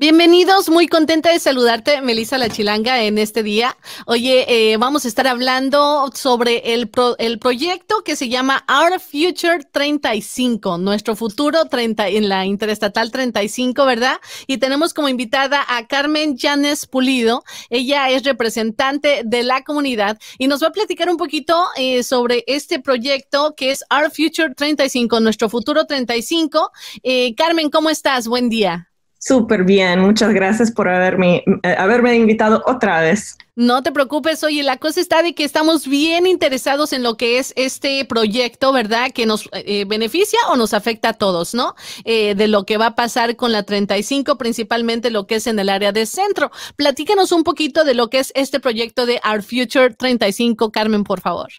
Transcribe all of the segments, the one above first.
Bienvenidos, muy contenta de saludarte, Melissa La Chilanga, en este día. Oye, eh, vamos a estar hablando sobre el, el proyecto que se llama Our Future 35, nuestro futuro 30, en la Interestatal 35, ¿verdad? Y tenemos como invitada a Carmen Janes Pulido. Ella es representante de la comunidad y nos va a platicar un poquito eh, sobre este proyecto que es Our Future 35, nuestro futuro 35. Eh, Carmen, ¿cómo estás? Buen día. Súper bien, muchas gracias por haberme, eh, haberme invitado otra vez. No te preocupes, oye, la cosa está de que estamos bien interesados en lo que es este proyecto, ¿verdad? Que nos eh, eh, beneficia o nos afecta a todos, ¿no? de lo que va a pasar con la 35, principalmente lo que es en el área de centro. Platícanos un poquito de lo que es este proyecto de Our Future 35, Carmen, por favor.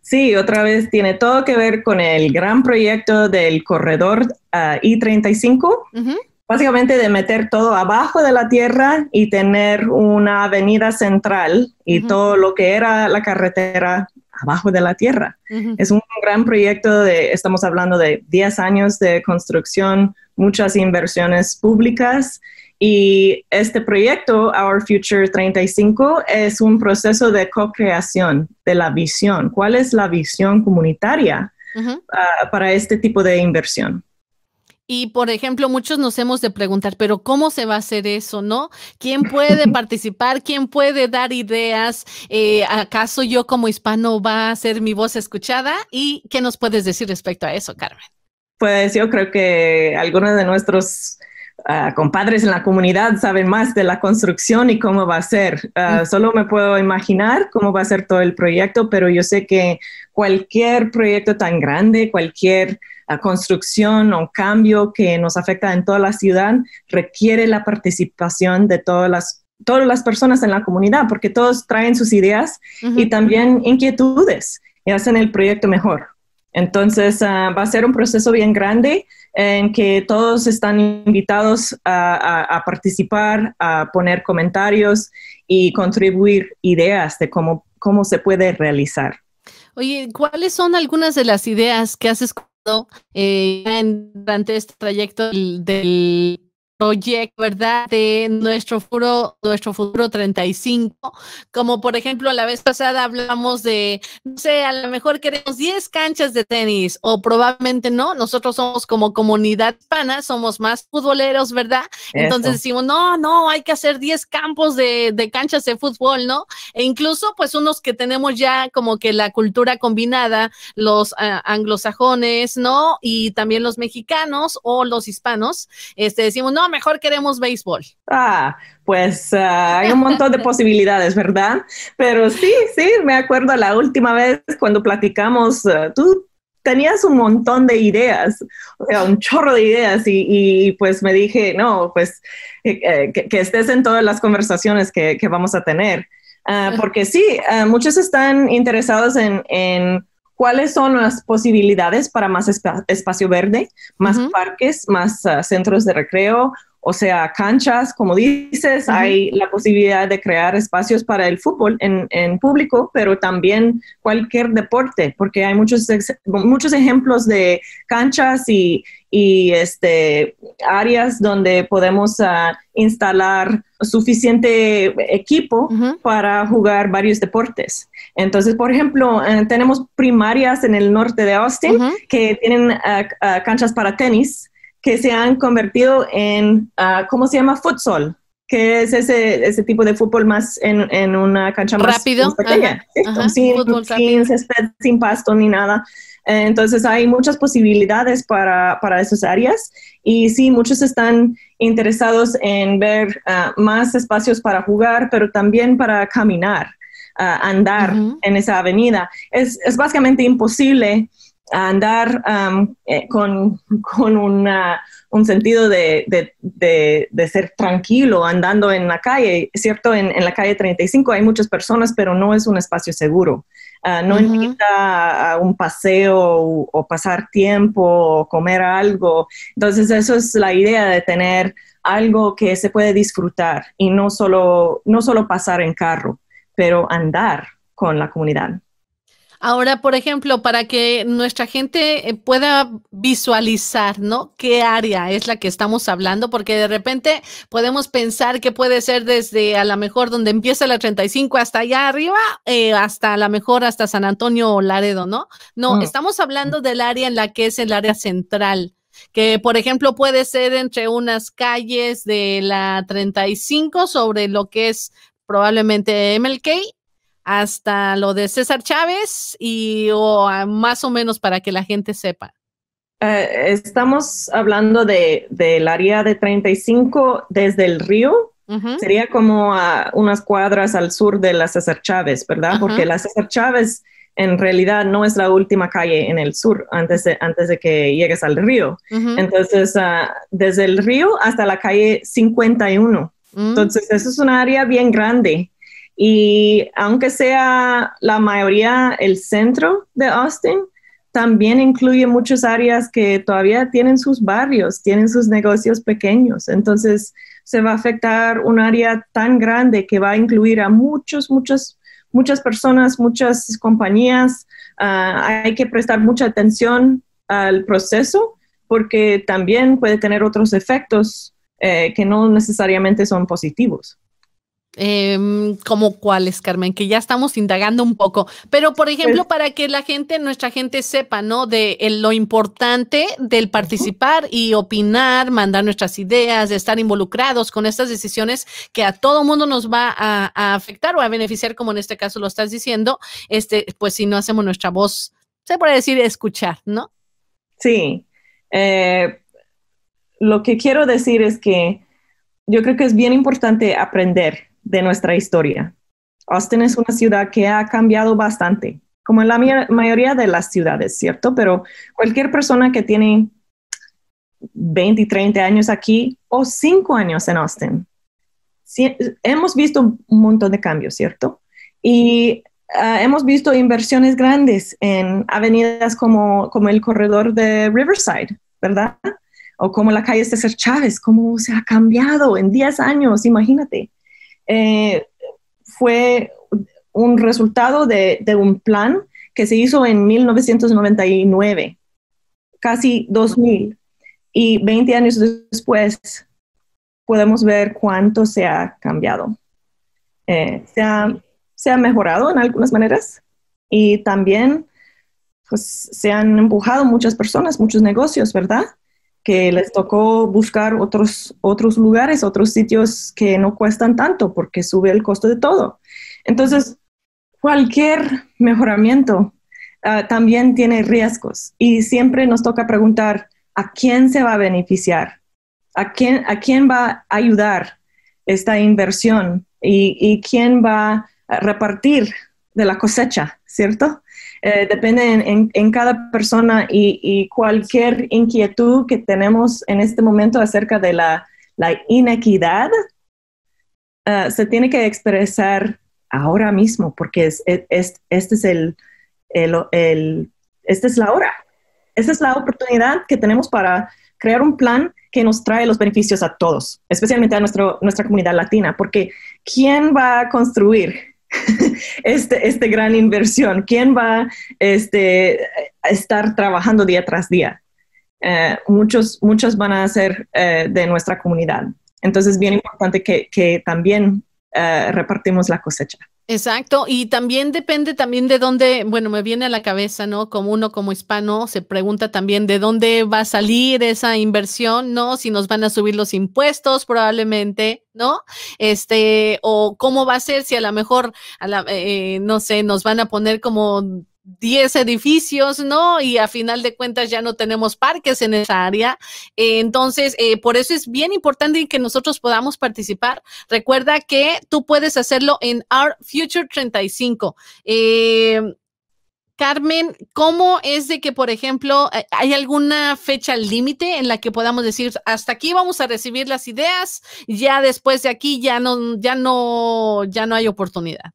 Sí, otra vez tiene todo que ver con el gran proyecto del corredor ah, I-35. y básicamente de meter todo abajo de la tierra y tener una avenida central y todo lo que era la carretera abajo de la tierra. Es un gran proyecto de, estamos hablando de 10 años de construcción, muchas inversiones públicas y este proyecto, Our Future 35, es un proceso de co-creación de la visión. ¿Cuál es la visión comunitaria ah, para este tipo de inversión? Y, por ejemplo, muchos nos hemos de preguntar, pero ¿cómo se va a hacer eso, no? ¿Quién puede participar? ¿Quién puede dar ideas? Eh, ¿Acaso yo como hispano va a ser mi voz escuchada? ¿Y qué nos puedes decir respecto a eso, Carmen? Pues yo creo que algunos de nuestros ah, compadres en la comunidad saben más de la construcción y cómo va a ser. Ah, solo me puedo imaginar cómo va a ser todo el proyecto, pero yo sé que cualquier proyecto tan grande, cualquier la construcción o cambio que nos afecta en toda la ciudad requiere la participación de todas las todas las personas en la comunidad, porque todos traen sus ideas y también inquietudes y hacen el proyecto mejor. Entonces, ah, va a ser un proceso bien grande en que todos están invitados a, participar, a poner comentarios y contribuir ideas de cómo, cómo se puede realizar. Oye, ¿cuáles son algunas de las ideas que haces eh, durante este trayecto del proyecto, ¿verdad? De nuestro futuro, nuestro futuro 35, como por ejemplo la vez pasada hablamos de, no sé, a lo mejor queremos 10 canchas de tenis o probablemente no, nosotros somos como comunidad hispana, somos más futboleros, ¿verdad? Entonces decimos, no, no, hay que hacer 10 campos de, de canchas de fútbol, ¿no? E incluso pues unos que tenemos ya como que la cultura combinada, los ah, anglosajones, ¿no? Y también los mexicanos o los hispanos, este, decimos, no, mejor queremos béisbol. Ah, pues ah, hay un montón de posibilidades, ¿verdad? Pero sí, sí, me acuerdo la última vez cuando platicamos, ah, tú tenías un montón de ideas, un chorro de ideas y, pues me dije, no, pues eh, eh, que, estés en todas las conversaciones que, vamos a tener. Ah, porque sí, muchos están interesados en cuáles son las posibilidades para más espacio verde, más parques, más ah, centros de recreo o sea, canchas, como dices, hay la posibilidad de crear espacios para el fútbol en, público, pero también cualquier deporte, porque hay muchos, muchos ejemplos de canchas y, este, áreas donde podemos ah, instalar suficiente equipo para jugar varios deportes. Entonces, por ejemplo, eh, tenemos primarias en el norte de Austin que tienen ah, ah, canchas para tenis que se han convertido en, ah, ¿cómo se llama? Futsal, que es ese, ese tipo de fútbol más en, en una cancha más, rápido, sin, pasto ni nada. Entonces hay muchas posibilidades para, para esas áreas y sí, muchos están interesados en ver ah, más espacios para jugar, pero también para caminar, ah, andar en esa avenida. Es, es básicamente imposible andar eh, con, con un sentido de, de, de, ser tranquilo andando en la calle. Cierto, en, en, la calle 35 hay muchas personas, pero no es un espacio seguro. Ah, no invita a, un paseo o, pasar tiempo o comer algo. Entonces, eso es la idea de tener algo que se puede disfrutar y no solo, no solo pasar en carro, pero andar con la comunidad. Ahora, por ejemplo, para que nuestra gente eh, pueda visualizar, ¿no? ¿Qué área es la que estamos hablando? Porque de repente podemos pensar que puede ser desde a lo mejor donde empieza la 35 hasta allá arriba, eh, hasta a lo mejor hasta San Antonio o Laredo, ¿no? ¿no? No, mm. estamos hablando del área en la que es el área central que por ejemplo puede ser entre unas calles de la 35 sobre lo que es probablemente MLK hasta lo de César Chávez y o más o menos para que la gente sepa. Eh, estamos hablando de, del área de 35 desde el río. Sería como unas cuadras al sur de la César Chávez, ¿verdad? Porque la César Chávez en realidad no es la última calle en el sur antes de, antes de que llegues al río. Entonces, ah, desde el río hasta la calle 51. Mm. Entonces, eso es un área bien grande y aunque sea la mayoría el centro de Austin, también incluye muchas áreas que todavía tienen sus barrios, tienen sus negocios pequeños. Entonces, se va a afectar un área tan grande que va a incluir a muchos, muchas, muchas personas, muchas compañías. Ah, hay que prestar mucha atención al proceso porque también puede tener otros efectos eh, que no necesariamente son positivos. Eh, em, como cuáles, Carmen, que ya estamos indagando un poco. Pero, por pues ejemplo, para que la gente, nuestra gente sepa, ¿no? De lo importante del participar y opinar, mandar nuestras ideas, de estar involucrados con estas decisiones que a todo mundo nos va a, afectar o a beneficiar, como en este caso lo estás diciendo, este, pues si no hacemos nuestra voz, se puede decir escuchar, ¿no? Sí. Eh, lo que quiero decir es que yo creo que es bien importante aprender de nuestra historia. Austin es una ciudad que ha cambiado bastante, como en la mayoría de las ciudades, ¿cierto? Pero cualquier persona que tiene 20, 30 años aquí o 5 años en Austin, hemos visto un montón de cambios, ¿cierto? Y ah, hemos visto inversiones grandes en avenidas como, como el corredor de Riverside, ¿verdad? O como la calle César Chávez, cómo se ha cambiado en 10 años, imagínate. Eh, fue un resultado de, un plan que se hizo en 1999, casi 2000. Y 20 años después podemos ver cuánto se ha cambiado. Eh, se, ha, mejorado en algunas maneras y también pues, se han empujado muchas personas, muchos negocios, ¿verdad? que les tocó buscar otros, lugares, otros sitios que no cuestan tanto porque sube el costo de todo. Entonces, cualquier mejoramiento ah, también tiene riesgos y siempre nos toca preguntar a quién se va a beneficiar, a quién, va a ayudar esta inversión y, y quién va a repartir de la cosecha, ¿cierto? Eh, depende en, cada persona y, cualquier inquietud que tenemos en este momento acerca de la, inequidad eh, se tiene que expresar ahora mismo porque es, este es el, esta es la hora, esta es la oportunidad que tenemos para crear un plan que nos trae los beneficios a todos, especialmente a nuestra comunidad latina, porque ¿quién va a construir este, este gran inversión? ¿Quién va este, a estar trabajando día tras día? Eh, muchos, muchos van a ser eh, de nuestra comunidad. Entonces, es bien importante que, también eh, repartimos la cosecha. Exacto, y también depende también de dónde, bueno, me viene a la cabeza, ¿no? Como uno como hispano se pregunta también de dónde va a salir esa inversión, ¿no? Si nos van a subir los impuestos probablemente, ¿no? Este, o cómo va a ser si a lo mejor, a la, eh, no sé, nos van a poner como 10 edificios, ¿no? Y a final de cuentas ya no tenemos parques en esa área. Eh, entonces, eh, por eso es bien importante que nosotros podamos participar. Recuerda que tú puedes hacerlo en Our Future 35. Eh, Carmen, ¿cómo es de que, por ejemplo, hay alguna fecha límite en la que podamos decir, hasta aquí vamos a recibir las ideas, ya después de aquí ya no, ya no, ya no hay oportunidad?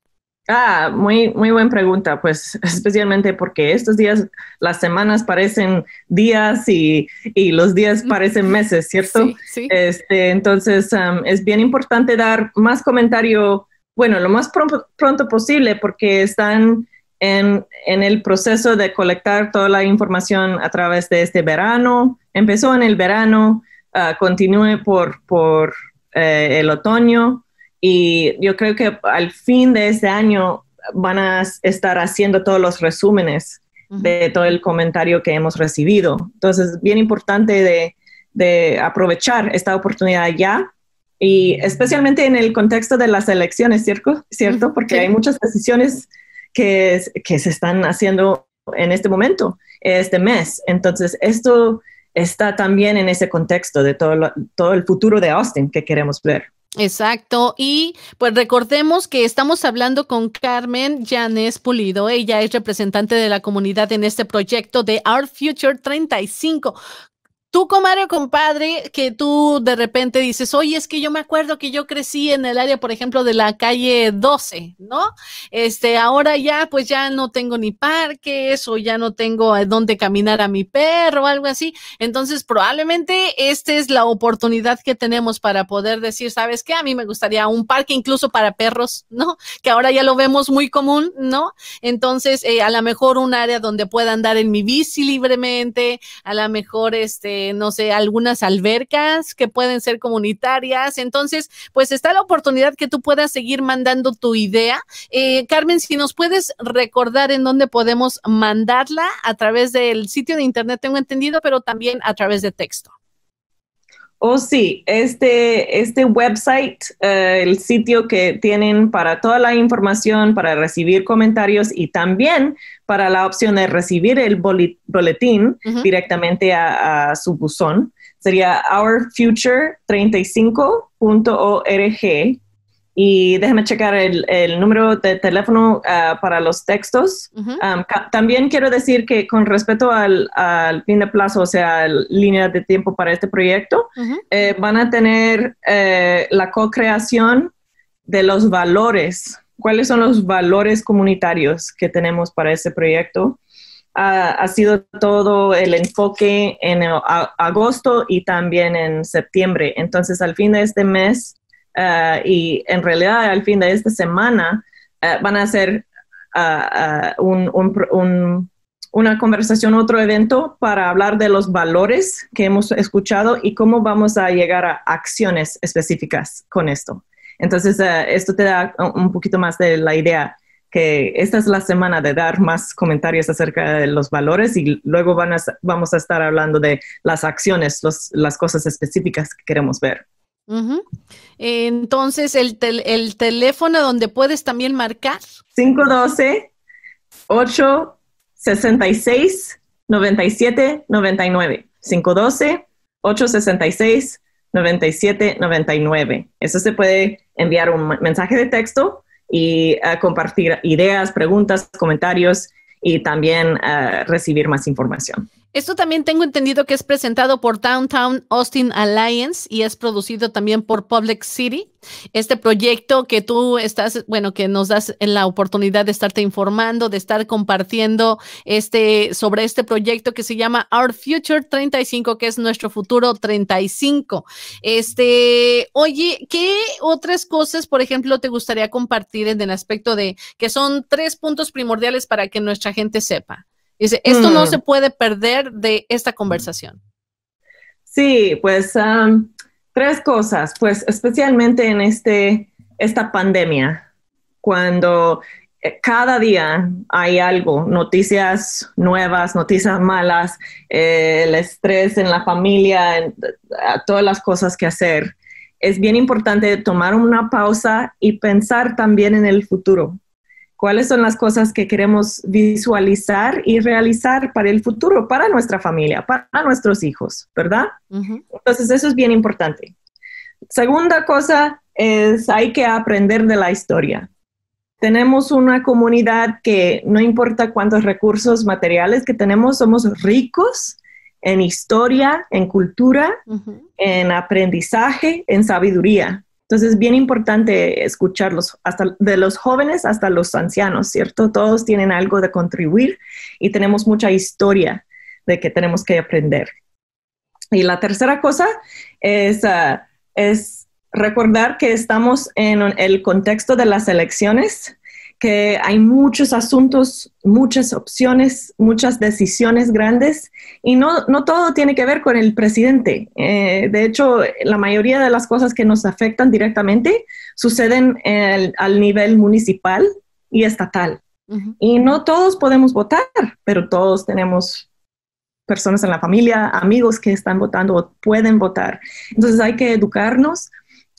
Ah, muy, muy buena pregunta, pues especialmente porque estos días las semanas parecen días y, los días parecen meses, ¿cierto? Sí, este, entonces es bien importante dar más comentario, bueno, lo más pronto, posible porque están en, el proceso de colectar toda la información a través de este verano. Empezó en el verano, ah, continúe por, eh, el otoño y yo creo que al fin de este año van a estar haciendo todos los resúmenes de todo el comentario que hemos recibido. Entonces, bien importante de, aprovechar esta oportunidad ya y especialmente en el contexto de las elecciones, ¿cierto? ¿Cierto? Porque hay muchas decisiones que, que se están haciendo en este momento, este mes. Entonces, esto está también en ese contexto de todo, todo el futuro de Austin que queremos ver. Exacto. Y pues recordemos que estamos hablando con Carmen Janes Pulido. Ella es representante de la comunidad en este proyecto de Our Future 35. Tú, comadre compadre, que tú de repente dices, oye, es que yo me acuerdo que yo crecí en el área, por ejemplo, de la calle 12, ¿no? Este, ahora ya, pues ya no tengo ni parques o ya no tengo eh, dónde caminar a mi perro o algo así. Entonces, probablemente esta es la oportunidad que tenemos para poder decir, ¿sabes qué? A mí me gustaría un parque incluso para perros, ¿no? Que ahora ya lo vemos muy común, ¿no? Entonces, eh, a lo mejor un área donde pueda andar en mi bici libremente, a lo mejor este, eh, no sé, algunas albercas que pueden ser comunitarias. Entonces, pues está la oportunidad que tú puedas seguir mandando tu idea. Eh, Carmen, si nos puedes recordar en dónde podemos mandarla a través del sitio de internet, tengo entendido, pero también a través de texto. Oh, sí, este, este website, eh, el sitio que tienen para toda la información, para recibir comentarios y también para la opción de recibir el boletín directamente a, a, su buzón, sería ourfuture35.org y déjame checar el, el número de teléfono ah, para los textos. también quiero decir que con respecto al, al, fin de plazo, o sea, línea de tiempo para este proyecto, eh, van a tener eh, la co-creación de los valores. ¿Cuáles son los valores comunitarios que tenemos para este proyecto? Ah, ha sido todo el enfoque en ah, agosto y también en septiembre. Entonces, al fin de este mes, eh, y en realidad al fin de esta semana eh, van a hacer ah, ah, una conversación, otro evento para hablar de los valores que hemos escuchado y cómo vamos a llegar a acciones específicas con esto. Entonces, eh, esto te da un poquito más de la idea que esta es la semana de dar más comentarios acerca de los valores y luego vamos a estar hablando de las acciones, las cosas específicas que queremos ver. Entonces, el, el teléfono donde puedes también marcar. 512-866-9799. 512-866-9799. Eso se puede enviar un mensaje de texto y ah, compartir ideas, preguntas, comentarios y también ah, recibir más información. Esto también tengo entendido que es presentado por Downtown Austin Alliance y es producido también por Public City. Este proyecto que tú estás, bueno, que nos das la oportunidad de estarte informando, de estar compartiendo este sobre este proyecto que se llama Our Future 35, que es nuestro futuro 35. Este, oye, ¿qué otras cosas, por ejemplo, te gustaría compartir en el aspecto de que son tres puntos primordiales para que nuestra gente sepa? Dice, esto no mm. se puede perder de esta conversación. Sí, pues tres cosas, pues especialmente en este, esta pandemia, cuando eh, cada día hay algo, noticias nuevas, noticias malas, eh, el estrés en la familia, todas las cosas que hacer. Es bien importante tomar una pausa y pensar también en el futuro cuáles son las cosas que queremos visualizar y realizar para el futuro, para nuestra familia, para nuestros hijos, ¿verdad? Entonces, eso es bien importante. Segunda cosa es, hay que aprender de la historia. Tenemos una comunidad que no importa cuántos recursos materiales que tenemos, somos ricos en historia, en cultura, en aprendizaje, en sabiduría. Entonces, bien importante escucharlos, hasta de los jóvenes hasta los ancianos, ¿cierto? Todos tienen algo de contribuir y tenemos mucha historia de que tenemos que aprender. Y la tercera cosa es, ah, es recordar que estamos en el contexto de las elecciones que hay muchos asuntos, muchas opciones, muchas decisiones grandes y no, todo tiene que ver con el presidente. Eh, de hecho, la mayoría de las cosas que nos afectan directamente suceden eh, al nivel municipal y estatal. Y no todos podemos votar, pero todos tenemos personas en la familia, amigos que están votando o pueden votar. Entonces hay que educarnos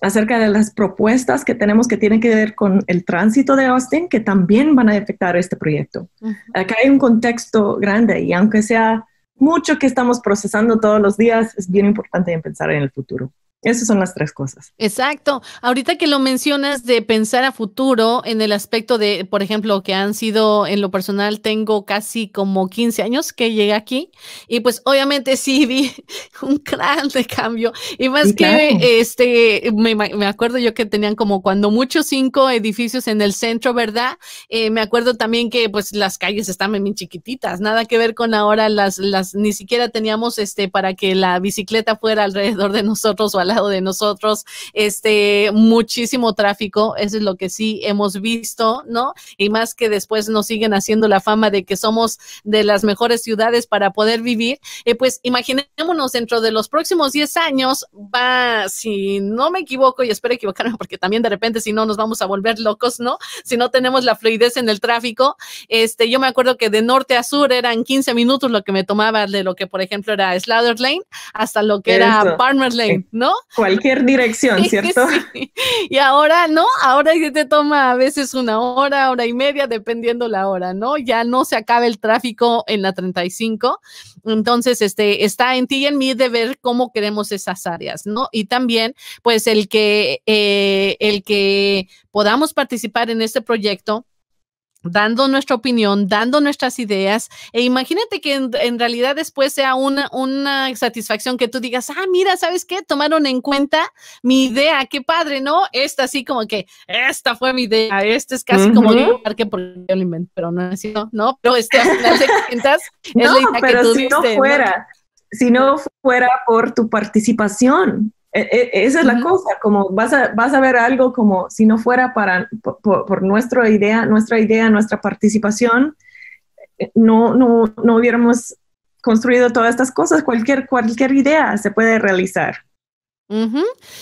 acerca de las propuestas que tenemos que tienen que ver con el tránsito de Austin, que también van a afectar este proyecto. Acá hay un contexto grande y aunque sea mucho que estamos procesando todos los días, es bien importante pensar en el futuro. Esas son las tres cosas. Exacto. Ahorita que lo mencionas de pensar a futuro en el aspecto de, por ejemplo, que han sido en lo personal, tengo casi como 15 años que llegué aquí y pues obviamente sí vi un gran cambio y más que este, me, acuerdo yo que tenían como cuando muchos cinco edificios en el centro, ¿verdad? Eh, me acuerdo también que pues las calles estaban bien chiquititas, nada que ver con ahora las, las, ni siquiera teníamos este para que la bicicleta fuera alrededor de nosotros o a la de nosotros, este, muchísimo tráfico, eso es lo que sí hemos visto, ¿no? Y más que después nos siguen haciendo la fama de que somos de las mejores ciudades para poder vivir, eh, pues imaginémonos dentro de los próximos 10 años, va, si no me equivoco, y espero equivocarme porque también de repente si no nos vamos a volver locos, ¿no? Si no tenemos la fluidez en el tráfico, este, yo me acuerdo que de norte a sur eran 15 minutos lo que me tomaba de lo que, por ejemplo, era Slather Lane hasta lo que era Palmer Lane, ¿no? Cualquier dirección, ¿cierto? Y ahora, ¿no? Ahora ya te toma a veces una hora, hora y media, dependiendo la hora, ¿no? Ya no se acaba el tráfico en la 35. Entonces, este, está en ti y en mí de ver cómo queremos esas áreas, ¿no? Y también, pues, el que, eh, el que podamos participar en este proyecto dando nuestra opinión, dando nuestras ideas. E imagínate que en, realidad después sea una, una, satisfacción que tú digas, ah, mira, ¿sabes qué? Tomaron en cuenta mi idea, qué padre, ¿no? Esta así como que, esta fue mi idea, este es casi como un parque pero no es así, ¿no? pero este, es la idea si no fuera, si no fuera por tu participación, e, e, esa es la cosa, como vas a, vas a ver algo como si no fuera para, por, por nuestra idea, nuestra idea, nuestra participación, eh, no, no, no hubiéramos construido todas estas cosas, cualquier, cualquier idea se puede realizar.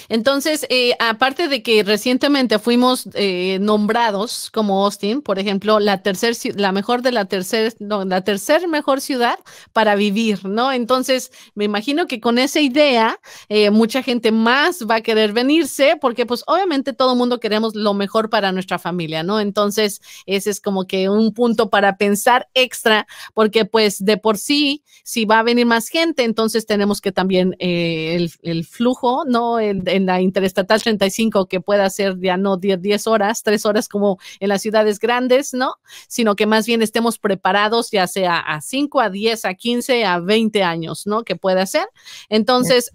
Entonces, eh, aparte de que recientemente fuimos eh, nombrados como Austin, por ejemplo, la tercer, la mejor de la tercera, la tercer mejor ciudad para vivir, ¿no? Entonces, me imagino que con esa idea, eh, mucha gente más va a querer venirse, porque pues obviamente todo mundo queremos lo mejor para nuestra familia, ¿no? Entonces, ese es como que un punto para pensar extra, porque pues de por sí, si va a venir más gente, entonces tenemos que también el flujo ¿no? En, la interestatal 35, que pueda ser ya no 10, horas, 3 horas como en las ciudades grandes, ¿no? Sino que más bien estemos preparados ya sea a 5, a 10, a 15, a 20 años, ¿no? Que pueda ser. Entonces,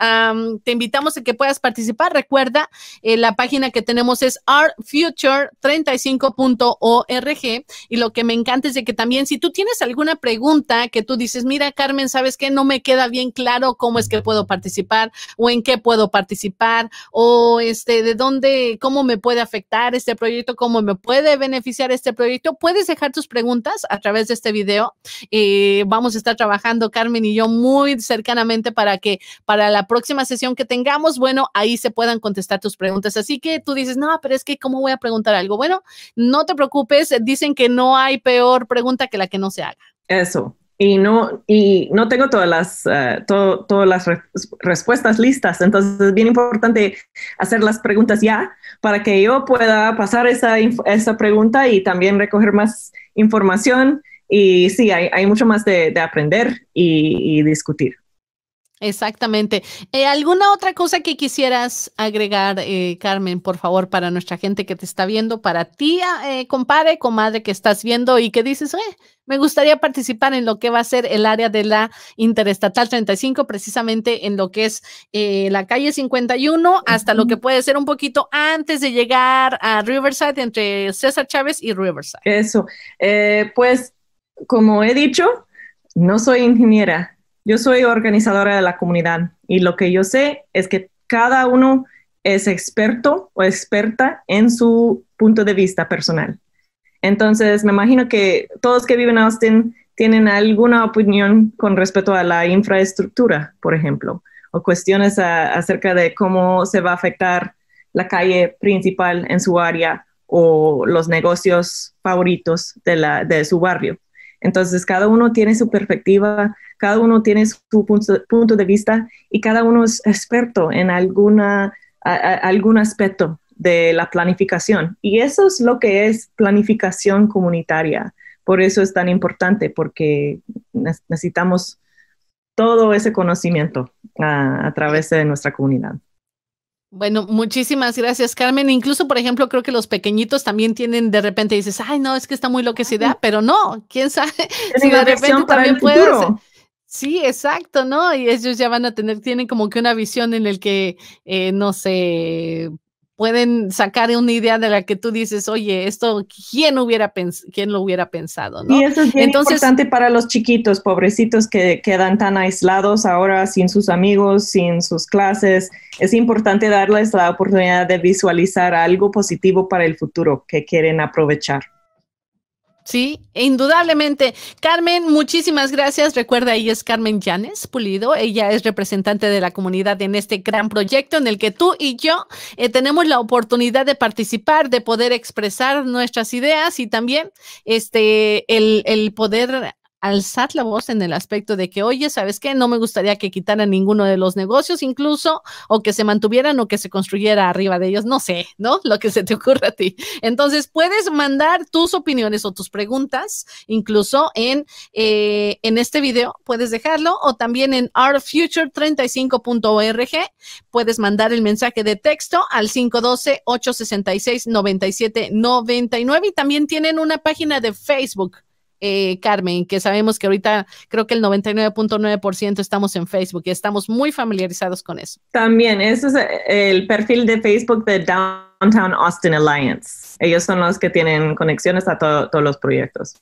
te invitamos a que puedas participar. Recuerda, eh, la página que tenemos es artfuture 35org y lo que me encanta es de que también si tú tienes alguna pregunta que tú dices, mira Carmen, ¿sabes que No me queda bien claro cómo es que puedo participar o en qué puedo participar o este, de dónde, cómo me puede afectar este proyecto, cómo me puede beneficiar este proyecto. Puedes dejar tus preguntas a través de este video. y eh, vamos a estar trabajando Carmen y yo muy cercanamente para que para la próxima sesión que tengamos, bueno, ahí se puedan contestar tus preguntas. Así que tú dices, no, pero es que ¿cómo voy a preguntar algo? Bueno, no te preocupes, dicen que no hay peor pregunta que la que no se haga. Eso, y no, y no tengo todas las, eh, todas las respuestas listas. Entonces es bien importante hacer las preguntas ya para que yo pueda pasar esa, esa pregunta y también recoger más información. Y sí, hay, mucho más de, aprender y discutir. Exactamente. Eh, ¿Alguna otra cosa que quisieras agregar, eh, Carmen, por favor, para nuestra gente que te está viendo, para ti, eh, compadre, comadre que estás viendo y que dices, me gustaría participar en lo que va a ser el área de la Interestatal 35, precisamente en lo que es la calle 51, hasta lo que puede ser un poquito antes de llegar a Riverside, entre César Chávez y Riverside? Eso. pues, como he dicho, no soy ingeniera yo soy organizadora de la comunidad y lo que yo sé es que cada uno es experto o experta en su punto de vista personal. Entonces, me imagino que todos que viven en Austin tienen alguna opinión con respecto a la infraestructura, por ejemplo, o cuestiones acerca de cómo se va a afectar la calle principal en su área o los negocios favoritos de, de su barrio. Entonces, cada uno tiene su perspectiva cada uno tiene su punto, de vista y cada uno es experto en alguna, algún aspecto de la planificación. Y eso es lo que es planificación comunitaria. Por eso es tan importante, porque necesitamos todo ese conocimiento a través de nuestra comunidad. Bueno, muchísimas gracias, Carmen. Incluso, por ejemplo, creo que los pequeñitos también tienen de repente dices, ay, no, es que está muy loquecida, idea, pero no, quién sabe si de repente también Sí, exacto, ¿no? Y ellos ya van a tener, tienen como que una visión en el que, eh, no sé, pueden sacar una idea de la que tú dices, oye, esto, ¿quién, hubiera lo hubiera pensado? ¿no? Y eso es importante para los chiquitos, pobrecitos que quedan tan aislados ahora, sin sus amigos, sin sus clases. Es importante darles la oportunidad de visualizar algo positivo para el futuro que quieren aprovechar. Sí, indudablemente. Carmen, muchísimas gracias. Recuerda, ella es Carmen Llanes Pulido. Ella es representante de la comunidad en este gran proyecto en el que tú y yo eh, tenemos la oportunidad de participar, de poder expresar nuestras ideas y también este, el poder alzad la voz en el aspecto de que, oye, ¿sabes qué? No me gustaría que quitaran ninguno de los negocios incluso, o que se mantuvieran o que se construyera arriba de ellos, no sé, ¿no? Lo que se te ocurra a ti. Entonces, puedes mandar tus opiniones o tus preguntas, incluso en, eh, en este video, puedes dejarlo, o también en ourfuture35.org, puedes mandar el mensaje de texto al 512-866-9799 y también tienen una página de Facebook eh, Carmen, que sabemos que ahorita creo que el 99.9% estamos en Facebook y estamos muy familiarizados con eso. También, ese es eh, el perfil de Facebook de Downtown Austin Alliance. Ellos son los que tienen conexiones a todos los proyectos.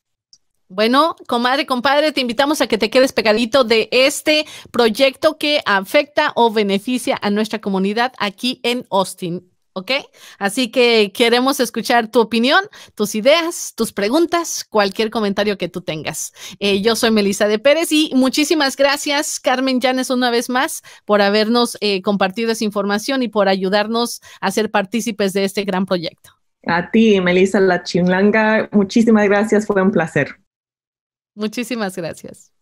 Bueno, comadre, compadre, te invitamos a que te quedes pegadito de este proyecto que afecta o beneficia a nuestra comunidad aquí en Austin. ¿ok? Así que queremos escuchar tu opinión, tus ideas, tus preguntas, cualquier comentario que tú tengas. Eh, yo soy Melissa de Pérez y muchísimas gracias, Carmen Janes una vez más, por habernos eh, compartido esa información y por ayudarnos a ser partícipes de este gran proyecto. A ti, Melissa La muchísimas gracias, fue un placer. Muchísimas gracias.